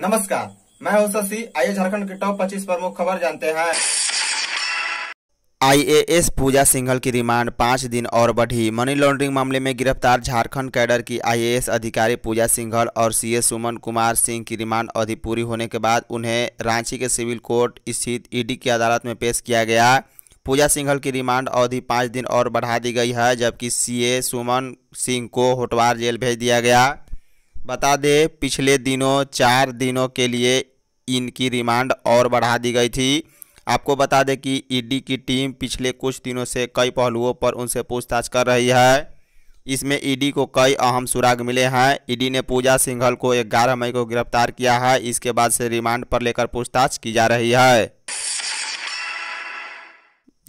नमस्कार मैं हूं शशि आइए झारखंड के टॉप 25 प्रमुख खबर जानते हैं आईएएस पूजा सिंघल की रिमांड पाँच दिन और बढ़ी मनी लॉन्ड्रिंग मामले में गिरफ्तार झारखंड कैडर की आईएएस अधिकारी पूजा सिंघल और सीए सुमन कुमार सिंह की रिमांड अवधि पूरी होने के बाद उन्हें रांची के सिविल कोर्ट स्थित ईडी e की अदालत में पेश किया गया पूजा सिंघल की रिमांड अवधि पाँच दिन और बढ़ा दी गई है जबकि सी सुमन सिंह को होटवार जेल भेज दिया गया बता दें पिछले दिनों चार दिनों के लिए इनकी रिमांड और बढ़ा दी गई थी आपको बता दें कि ईडी की टीम पिछले कुछ दिनों से कई पहलुओं पर उनसे पूछताछ कर रही है इसमें ईडी को कई अहम सुराग मिले हैं ईडी ने पूजा सिंघल को ग्यारह मई को गिरफ्तार किया है इसके बाद से रिमांड पर लेकर पूछताछ की जा रही है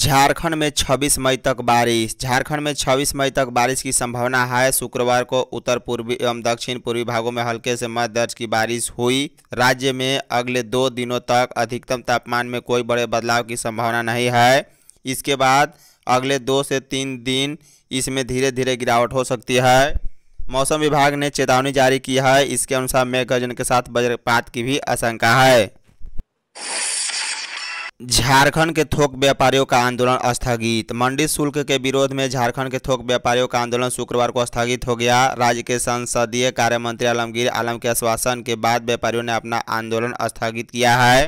झारखंड में 26 मई तक बारिश झारखंड में 26 मई तक बारिश की संभावना है शुक्रवार को उत्तर पूर्वी एवं दक्षिण पूर्वी भागों में हल्के से मध्य दर्ज की बारिश हुई राज्य में अगले दो दिनों तक अधिकतम तापमान में कोई बड़े बदलाव की संभावना नहीं है इसके बाद अगले दो से तीन दिन इसमें धीरे धीरे गिरावट हो सकती है मौसम विभाग ने चेतावनी जारी की है इसके अनुसार मेघ गर्जन के साथ वज्रपात की भी आशंका है झारखंड के थोक व्यापारियों का आंदोलन स्थगित मंडी शुल्क के विरोध में झारखंड के थोक व्यापारियों का आंदोलन शुक्रवार को स्थगित हो गया राज्य के संसदीय कार्य मंत्री आलमगीर आलम के आश्वासन के बाद व्यापारियों ने अपना आंदोलन स्थगित किया है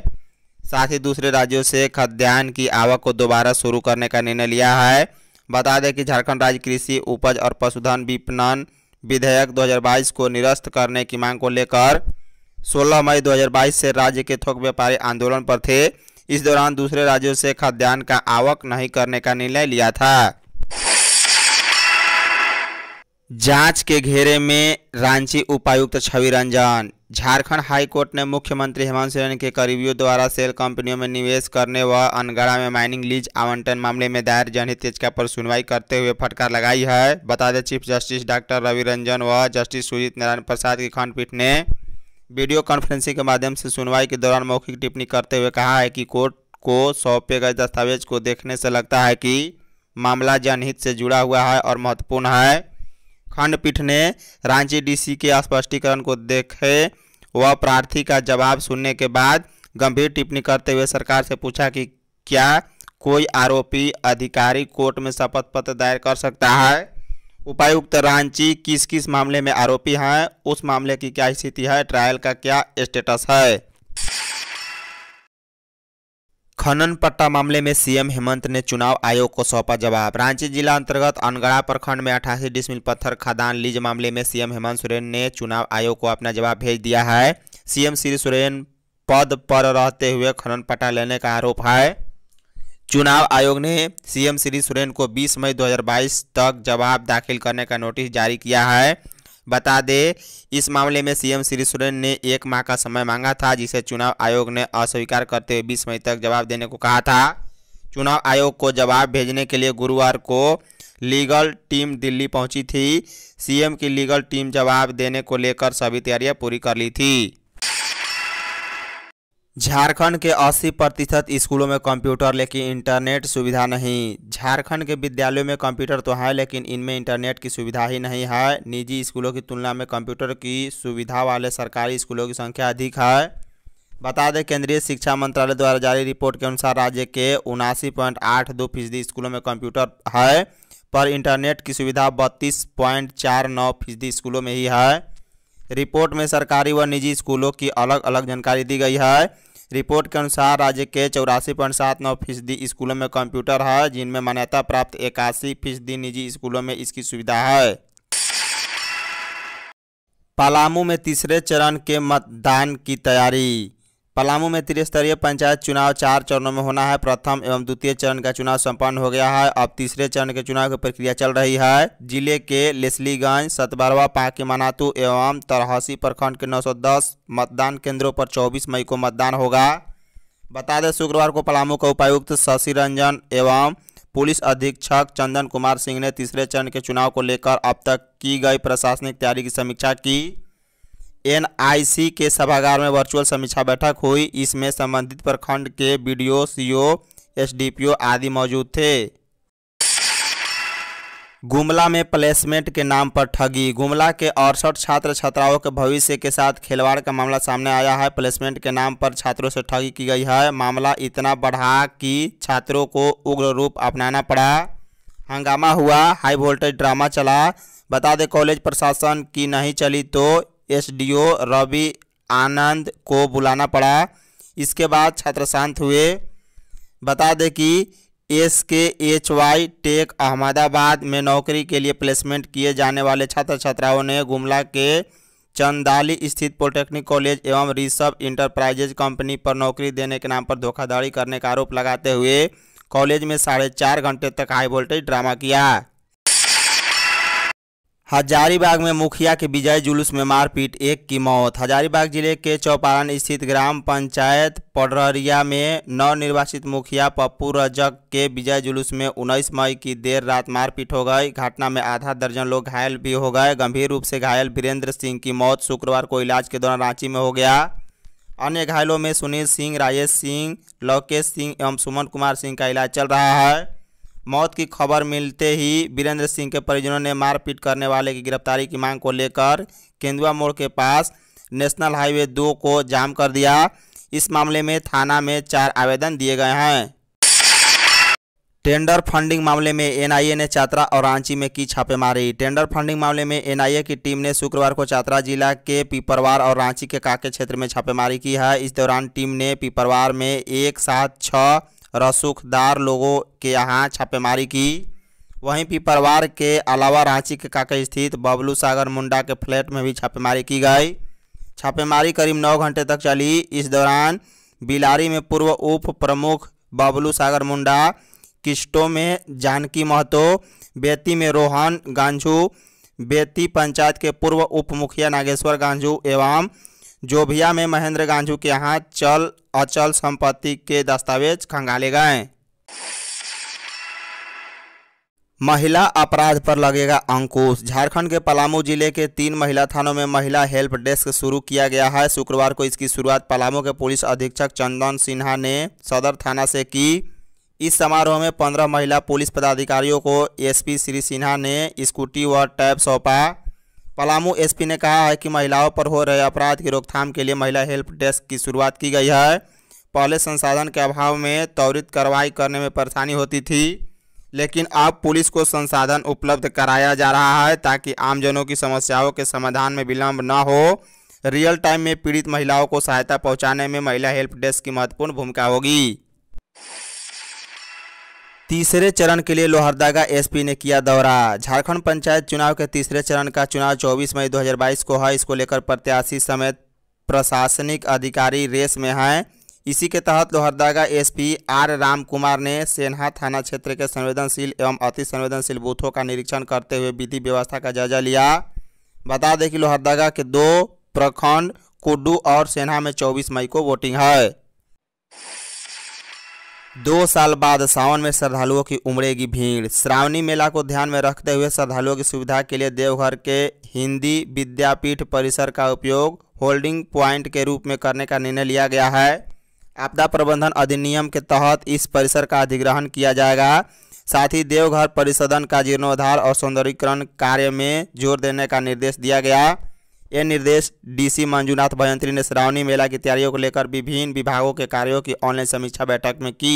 साथ ही दूसरे राज्यों से खाद्यान्न की आवक को दोबारा शुरू करने का निर्णय लिया है बता दें कि झारखंड राज्य कृषि उपज और पशुधन विपणन विधेयक 2022 को निरस्त करने की मांग को लेकर 16 मई 2022 से राज्य के थोक व्यापारी आंदोलन पर थे इस दौरान दूसरे राज्यों से खाद्यान्न का आवक नहीं करने का निर्णय लिया था जांच के घेरे में रांची उपायुक्त छवि रंजन झारखंड हाईकोर्ट ने मुख्यमंत्री हेमंत सोरेन के करीबियों द्वारा सेल कंपनियों में निवेश करने व अनगढ़ा में माइनिंग लीज आवंटन मामले में दायर जनहित याचिका पर सुनवाई करते हुए फटकार लगाई है बता दें chief justice doctor Ravi Ranjan व जस्टिस सुजीत नारायण प्रसाद की खंडपीठ ने वीडियो कॉन्फ्रेंसिंग के माध्यम से सुनवाई के दौरान मौखिक टिप्पणी करते हुए कहा है कि कोर्ट को सौंपे गए दस्तावेज को देखने से लगता है कि मामला जनहित से जुड़ा हुआ है और महत्वपूर्ण है खंडपीठ ने रांची डीसी के स्पष्टीकरण को देखे व प्रार्थी का जवाब सुनने के बाद गंभीर टिप्पणी करते हुए सरकार से पूछा कि क्या कोई आरोपी अधिकारी कोर्ट में शपथ पत्र दायर कर सकता है उपायुक्त रांची किस किस मामले में आरोपी हैं उस मामले की क्या स्थिति है ट्रायल का क्या स्टेटस है खनन पट्टा मामले में सीएम हेमंत ने चुनाव आयोग को सौंपा जवाब रांची जिला अंतर्गत अनगड़ा प्रखंड में अठासी डिस्मिल पत्थर खदान लीज मामले में सीएम हेमंत सोरेन ने चुनाव आयोग को अपना जवाब भेज दिया है सीएम श्री सोरेन पद पर रहते हुए खनन पट्टा लेने का आरोप है चुनाव आयोग ने सीएम श्री सोरेन को 20 मई 2022 तक जवाब दाखिल करने का नोटिस जारी किया है बता दें इस मामले में सीएम श्री सोरेन ने एक माह का समय मांगा था जिसे चुनाव आयोग ने अस्वीकार करते हुए 20 मई तक जवाब देने को कहा था चुनाव आयोग को जवाब भेजने के लिए गुरुवार को लीगल टीम दिल्ली पहुंची थी सीएम की लीगल टीम जवाब देने को लेकर सभी तैयारियां पूरी कर ली थी झारखंड के 80 प्रतिशत स्कूलों में कंप्यूटर लेकिन इंटरनेट सुविधा नहीं झारखंड के विद्यालयों में कंप्यूटर तो है लेकिन इनमें इंटरनेट की सुविधा ही नहीं है निजी स्कूलों की तुलना में कंप्यूटर की सुविधा वाले सरकारी स्कूलों की संख्या अधिक है बता दें केंद्रीय शिक्षा मंत्रालय द्वारा जारी रिपोर्ट के अनुसार राज्य के उनासी पॉइंट आठ दो फीसदी स्कूलों में कंप्यूटर है पर इंटरनेट की सुविधा बत्तीस पॉइंट चार नौ फीसदी स्कूलों में ही है रिपोर्ट में सरकारी व निजी स्कूलों की अलग अलग जानकारी दी गई है रिपोर्ट के अनुसार राज्य के चौरासी पॉइंट सात नौ फीसदी स्कूलों में कंप्यूटर है जिनमें मान्यता प्राप्त इक्यासी फीसदी निजी स्कूलों में इसकी सुविधा है पलामू में तीसरे चरण के मतदान की तैयारी पलामू में त्रिस्तरीय पंचायत चुनाव चार चरणों में होना है प्रथम एवं द्वितीय चरण का चुनाव संपन्न हो गया है अब तीसरे चरण के चुनाव की प्रक्रिया चल रही है जिले के लेसलीगंज सतबरवा पाके मनातू एवं तरहसी प्रखंड के 910 मतदान केंद्रों पर 24 मई को मतदान होगा बता दें शुक्रवार को पलामू के उपायुक्त शशि रंजन एवं पुलिस अधीक्षक चंदन कुमार सिंह ने तीसरे चरण के चुनाव को लेकर अब तक की गई प्रशासनिक तैयारी की समीक्षा की एनआईसी के सभागार में वर्चुअल समीक्षा बैठक हुई इसमें संबंधित प्रखंड के बीडीओ सीओ एसडीपीओ आदि मौजूद थे गुमला में प्लेसमेंट के नाम पर ठगी गुमला के अड़सठ छात्र छात्राओं के भविष्य के साथ खिलवाड़ का मामला सामने आया है प्लेसमेंट के नाम पर छात्रों से ठगी की गई है मामला इतना बढ़ा कि छात्रों को उग्र रूप अपनाना पड़ा हंगामा हुआ हाई वोल्टेज ड्रामा चला बता दें कॉलेज प्रशासन की नहीं चली तो एसडीओ रवि आनंद को बुलाना पड़ा इसके बाद छात्र शांत हुए बता दें कि एस के एच वाई टेक अहमदाबाद में नौकरी के लिए प्लेसमेंट किए जाने वाले छात्र छात्राओं ने गुमला के चंदाली स्थित पॉलिटेक्निक कॉलेज एवं ऋषभ इंटरप्राइजेज कंपनी पर नौकरी देने के नाम पर धोखाधड़ी करने का आरोप लगाते हुए कॉलेज में साढ़े चार घंटे तक हाई वोल्टेज ड्रामा किया हजारीबाग में मुखिया के विजय जुलूस में मारपीट एक की मौत हजारीबाग जिले के चौपारण स्थित ग्राम पंचायत पडररिया में नवनिर्वाचित मुखिया पप्पू रजक के विजय जुलूस में 19 मई की देर रात मारपीट हो गई घटना में आधा दर्जन लोग घायल भी हो गए गंभीर रूप से घायल वीरेंद्र सिंह की मौत शुक्रवार को इलाज के दौरान रांची में हो गया अन्य घायलों में सुनील सिंह राजेश सिंह लौकेश सिंह एवं सुमन कुमार सिंह का इलाज चल रहा है मौत की खबर मिलते ही वीरेंद्र सिंह के परिजनों ने मारपीट करने वाले की गिरफ्तारी की मांग को लेकर केंदुआ मोड़ के पास नेशनल हाईवे दो को जाम कर दिया इस मामले में थाना में चार आवेदन दिए गए हैं टेंडर फंडिंग मामले में एनआईए ने चात्रा और रांची में की छापेमारी टेंडर फंडिंग मामले में एनआईए की टीम ने शुक्रवार को चात्रा जिला के पीपरवार और रांची के काके क्षेत्र में छापेमारी की है इस दौरान टीम ने पीपरवार में एक सात छः रसूखदार लोगों के यहाँ छापेमारी की वहीं भी परिवार के अलावा रांची के काके स्थित बबलू सागर मुंडा के फ्लैट में भी छापेमारी की गई छापेमारी करीब नौ घंटे तक चली इस दौरान बिलारी में पूर्व उप प्रमुख बबलू सागर मुंडा किस्टो में जानकी महतो बेती में रोहन गांझू बेती पंचायत के पूर्व उप मुखिया नागेश्वर गांझू एवं जोभिया में महेंद्र गांधी के यहाँ चल अचल संपत्ति के दस्तावेज खंगाले गए महिला अपराध पर लगेगा अंकुश झारखंड के पलामू जिले के तीन महिला थानों में महिला हेल्प डेस्क शुरू किया गया है शुक्रवार को इसकी शुरुआत पलामू के पुलिस अधीक्षक चंदन सिन्हा ने सदर थाना से की इस समारोह में पंद्रह महिला पुलिस पदाधिकारियों को एसपी श्री सिन्हा ने स्कूटी व टैब सौंपा पलामू एसपी ने कहा है कि महिलाओं पर हो रहे अपराध की रोकथाम के लिए महिला हेल्प डेस्क की शुरुआत की गई है पहले संसाधन के अभाव में त्वरित कार्रवाई करने में परेशानी होती थी लेकिन अब पुलिस को संसाधन उपलब्ध कराया जा रहा है ताकि आमजनों की समस्याओं के समाधान में विलम्ब न हो रियल टाइम में पीड़ित महिलाओं को सहायता पहुंचाने में महिला हेल्प डेस्क की महत्वपूर्ण भूमिका होगी तीसरे चरण के लिए लोहरदागा एसपी ने किया दौरा झारखंड पंचायत चुनाव के तीसरे चरण का चुनाव 24 मई 2022 को है इसको लेकर प्रत्याशी समेत प्रशासनिक अधिकारी रेस में हैं इसी के तहत लोहरदागा एसपी आर राम कुमार ने सेन्हा थाना क्षेत्र के संवेदनशील एवं अति संवेदनशील बूथों का निरीक्षण करते हुए विधि व्यवस्था का जायजा लिया बता दें कि लोहरदागा के दो प्रखंड कुड्डू और सेन्हा में 24 मई को वोटिंग है दो साल बाद सावन में श्रद्धालुओं की उमड़ेगी भीड़ श्रावणी मेला को ध्यान में रखते हुए श्रद्धालुओं की सुविधा के लिए देवघर के हिंदी विद्यापीठ परिसर का उपयोग होल्डिंग प्वाइंट के रूप में करने का निर्णय लिया गया है आपदा प्रबंधन अधिनियम के तहत इस परिसर का अधिग्रहण किया जाएगा साथ ही देवघर परिसदन का जीर्णोद्धार और सौंदर्यीकरण कार्य में जोर देने का निर्देश दिया गया यह निर्देश डीसी मंजूनाथ भयंत्री ने श्रावणी मेला की तैयारियों को लेकर विभिन्न विभागों के कार्यों की ऑनलाइन समीक्षा बैठक में की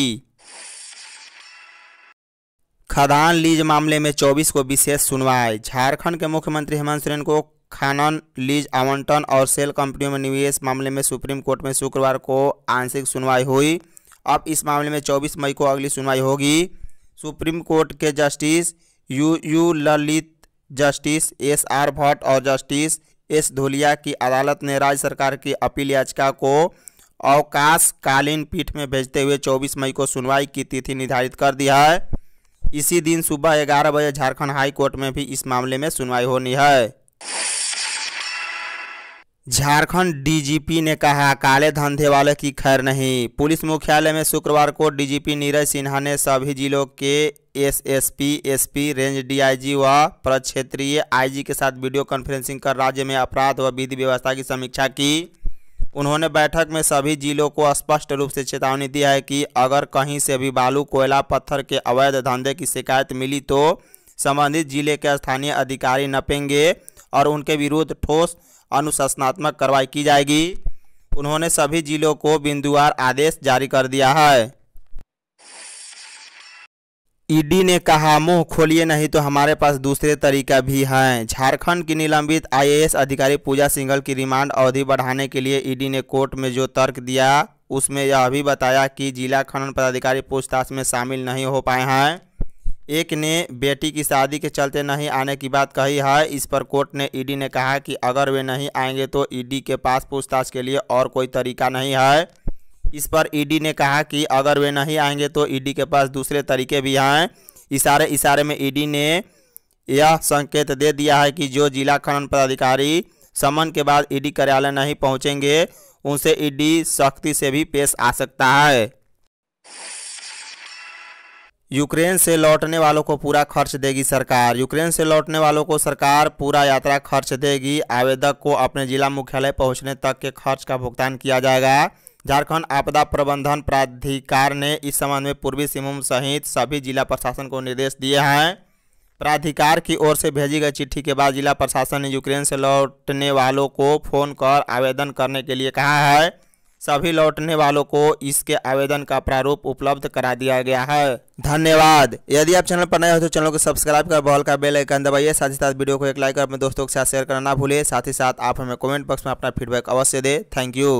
खदान लीज मामले में 24 को विशेष सुनवाई झारखंड के मुख्यमंत्री हेमंत सोरेन को खनन लीज आवंटन और सेल कंपनियों में निवेश मामले में सुप्रीम कोर्ट में शुक्रवार को आंशिक सुनवाई हुई अब इस मामले में 24 मई को अगली सुनवाई होगी सुप्रीम कोर्ट के justice U U Lalit justice S R Bhat और जस्टिस एस धोलिया की अदालत ने राज्य सरकार की अपील याचिका को अवकाशकालीन पीठ में भेजते हुए 24 मई को सुनवाई की तिथि निर्धारित कर दी है इसी दिन सुबह ग्यारह बजे झारखंड हाई कोर्ट में भी इस मामले में सुनवाई होनी है झारखंड डीजीपी ने कहा काले धंधे वाले की खैर नहीं पुलिस मुख्यालय में शुक्रवार को डीजीपी नीरज सिन्हा ने सभी जिलों के S S P S P range DIG व प्रक्षेत्रीय आईजी के साथ वीडियो कॉन्फ्रेंसिंग कर राज्य में अपराध व विधि व्यवस्था की समीक्षा की उन्होंने बैठक में सभी जिलों को स्पष्ट रूप से चेतावनी दी है कि अगर कहीं से भी बालू कोयला पत्थर के अवैध धंधे की शिकायत मिली तो संबंधित जिले के स्थानीय अधिकारी नपेंगे और उनके विरुद्ध ठोस अनुशासनात्मक कार्रवाई की जाएगी उन्होंने सभी जिलों को बिंदुवार आदेश जारी कर दिया है ईडी ने कहा मुंह खोलिए नहीं तो हमारे पास दूसरे तरीका भी हैं झारखंड की निलंबित आईएएस अधिकारी पूजा सिंघल की रिमांड अवधि बढ़ाने के लिए ईडी ने कोर्ट में जो तर्क दिया उसमें यह भी बताया कि जिला खनन पदाधिकारी पूछताछ में शामिल नहीं हो पाए हैं एक ने बेटी की शादी के चलते नहीं आने की बात कही है इस पर कोर्ट ने ईडी ने कहा कि अगर वे नहीं आएंगे तो ईडी के पास पूछताछ के लिए और कोई तरीका नहीं है इस पर ईडी e ने कहा कि अगर वे नहीं आएंगे तो ईडी e के पास दूसरे तरीके भी हैं इशारे इशारे में ईडी e ने यह संकेत दे दिया है कि जो जिला खनन पदाधिकारी समन के बाद ईडी कार्यालय नहीं पहुंचेंगे उनसे ईडी सख्ती से भी पेश आ सकता है यूक्रेन से लौटने वालों को पूरा खर्च देगी सरकार यूक्रेन से लौटने वालों को सरकार पूरा यात्रा खर्च देगी आवेदक को अपने जिला मुख्यालय पहुंचने तक के खर्च का भुगतान किया जाएगा झारखंड आपदा प्रबंधन प्राधिकार ने इस संबंध में पूर्वी सिंहभूम सहित सभी जिला प्रशासन को निर्देश दिए हैं प्राधिकार की ओर से भेजी गई चिट्ठी के बाद जिला प्रशासन ने यूक्रेन से लौटने वालों को फ़ोन कर आवेदन करने के लिए कहा है सभी लौटने वालों को इसके आवेदन का प्रारूप उपलब्ध करा दिया गया है धन्यवाद यदि आप चैनल पर नए हो तो चैनल को सब्सक्राइब कर बॉल का बेल आइकन दबाइए साथ ही साथ वीडियो को एक लाइक कर अपने दोस्तों के साथ शेयर करना ना भूलिए साथ ही साथ आप हमें कमेंट बॉक्स में अपना फीडबैक अवश्य दें थैंक यू